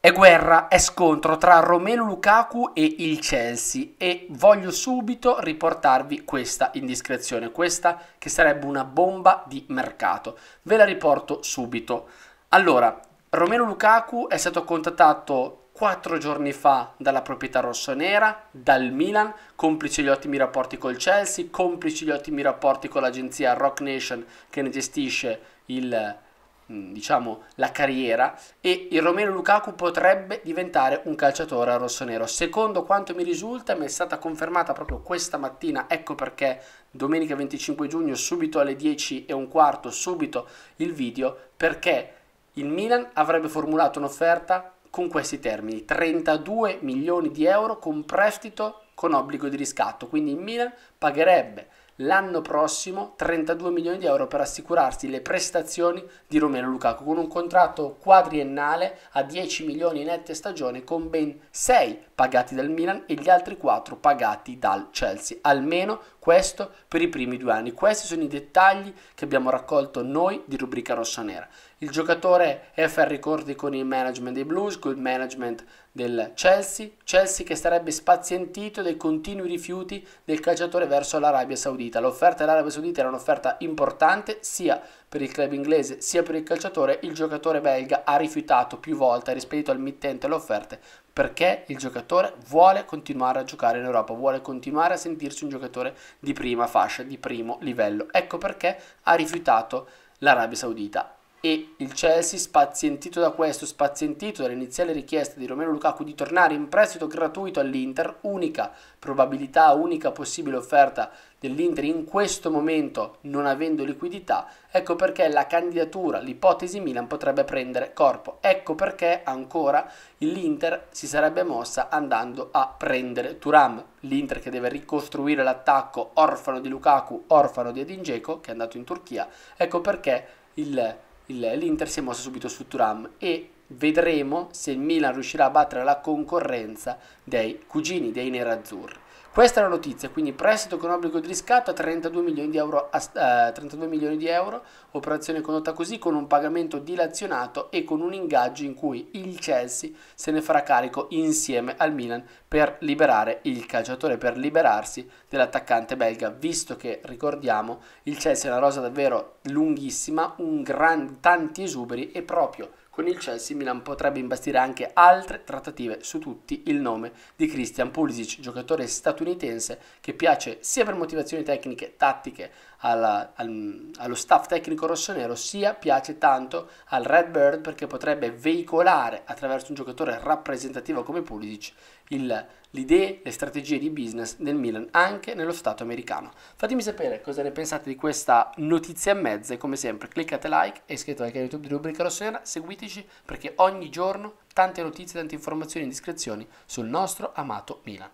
È guerra, è scontro tra Romelu Lukaku e il Chelsea e voglio subito riportarvi questa indiscrezione, questa che sarebbe una bomba di mercato. Ve la riporto subito. Allora, Romelu Lukaku è stato contattato quattro giorni fa dalla proprietà rossonera, dal Milan, complice gli ottimi rapporti col Chelsea, complice gli ottimi rapporti con l'agenzia Rock Nation che ne gestisce il Mm, diciamo, la carriera e il Romero Lukaku potrebbe diventare un calciatore rossonero. Secondo quanto mi risulta, mi è stata confermata proprio questa mattina, ecco perché domenica 25 giugno subito alle 10 e un quarto, subito il video, perché il Milan avrebbe formulato un'offerta con questi termini, 32 milioni di euro con prestito con obbligo di riscatto, quindi il Milan pagherebbe l'anno prossimo 32 milioni di euro per assicurarsi le prestazioni di Romero Lukaku con un contratto quadriennale a 10 milioni nette stagione con ben 6 pagati dal Milan e gli altri 4 pagati dal Chelsea, almeno questo per i primi due anni. Questi sono i dettagli che abbiamo raccolto noi di rubrica rossa nera. Il giocatore è a fare ricordi con il management dei Blues, con il management del Chelsea, Chelsea che sarebbe spazientito dai continui rifiuti del calciatore verso l'Arabia Saudita. L'offerta dell'Arabia Saudita era un'offerta importante sia per il club inglese sia per il calciatore. Il giocatore belga ha rifiutato più volte, ha rispedito al mittente le offerte perché il giocatore vuole continuare a giocare in Europa, vuole continuare a sentirsi un giocatore di prima fascia, di primo livello. Ecco perché ha rifiutato l'Arabia Saudita e il Chelsea, spazientito da questo, spazientito dall'iniziale richiesta di Romero Lukaku di tornare in prestito gratuito all'Inter, unica probabilità, unica possibile offerta dell'Inter in questo momento non avendo liquidità, ecco perché la candidatura, l'ipotesi Milan potrebbe prendere corpo, ecco perché ancora l'Inter si sarebbe mossa andando a prendere Turam, l'Inter che deve ricostruire l'attacco orfano di Lukaku, orfano di Adingeco che è andato in Turchia, ecco perché il l'Inter si è mossa subito su Turam e vedremo se il Milan riuscirà a battere la concorrenza dei cugini, dei nerazzurri. Questa è la notizia, quindi prestito con obbligo di riscatto a 32 milioni di euro, a, eh, 32 milioni di euro operazione condotta così con un pagamento dilazionato e con un ingaggio in cui il Chelsea se ne farà carico insieme al Milan per liberare il calciatore, per liberarsi dell'attaccante belga, visto che ricordiamo il Chelsea è una rosa davvero lunghissima, gran, tanti esuberi e proprio con il Chelsea Milan potrebbe imbastire anche altre trattative su tutti il nome di Christian Pulisic, giocatore statunitense statunitense che piace sia per motivazioni tecniche, tattiche alla, al, allo staff tecnico rossonero, sia piace tanto al Red Bird perché potrebbe veicolare attraverso un giocatore rappresentativo come Pulisic il, l'idea e le strategie di business del Milan anche nello Stato americano. Fatemi sapere cosa ne pensate di questa notizia e mezza e come sempre cliccate like e iscrivetevi al canale YouTube di Rubrica Rossonera, seguiteci perché ogni giorno tante notizie, tante informazioni e indiscrezioni sul nostro amato Milan.